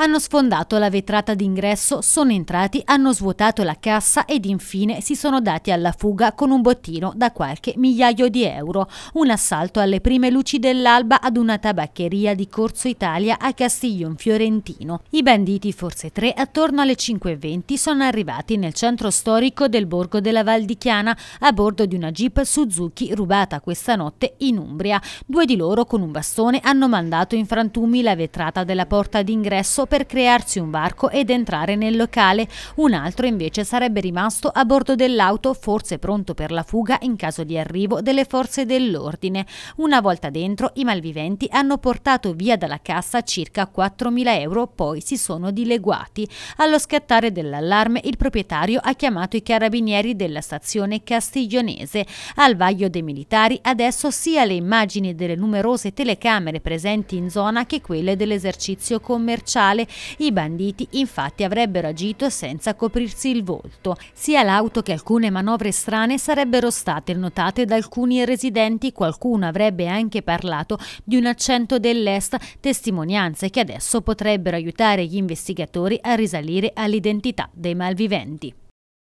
hanno sfondato la vetrata d'ingresso, sono entrati, hanno svuotato la cassa ed infine si sono dati alla fuga con un bottino da qualche migliaio di euro. Un assalto alle prime luci dell'alba ad una tabaccheria di Corso Italia a Castiglion Fiorentino. I banditi, forse tre, attorno alle 5.20 sono arrivati nel centro storico del borgo della Val di Chiana a bordo di una jeep Suzuki rubata questa notte in Umbria. Due di loro con un bastone hanno mandato in frantumi la vetrata della porta d'ingresso per crearsi un varco ed entrare nel locale, un altro invece sarebbe rimasto a bordo dell'auto forse pronto per la fuga in caso di arrivo delle forze dell'ordine. Una volta dentro i malviventi hanno portato via dalla cassa circa 4.000 euro, poi si sono dileguati. Allo scattare dell'allarme il proprietario ha chiamato i carabinieri della stazione castiglionese. Al vaglio dei militari adesso sia le immagini delle numerose telecamere presenti in zona che quelle dell'esercizio commerciale Natale, i banditi infatti avrebbero agito senza coprirsi il volto. Sia l'auto che alcune manovre strane sarebbero state notate da alcuni residenti, qualcuno avrebbe anche parlato di un accento dell'est, testimonianze che adesso potrebbero aiutare gli investigatori a risalire all'identità dei malviventi.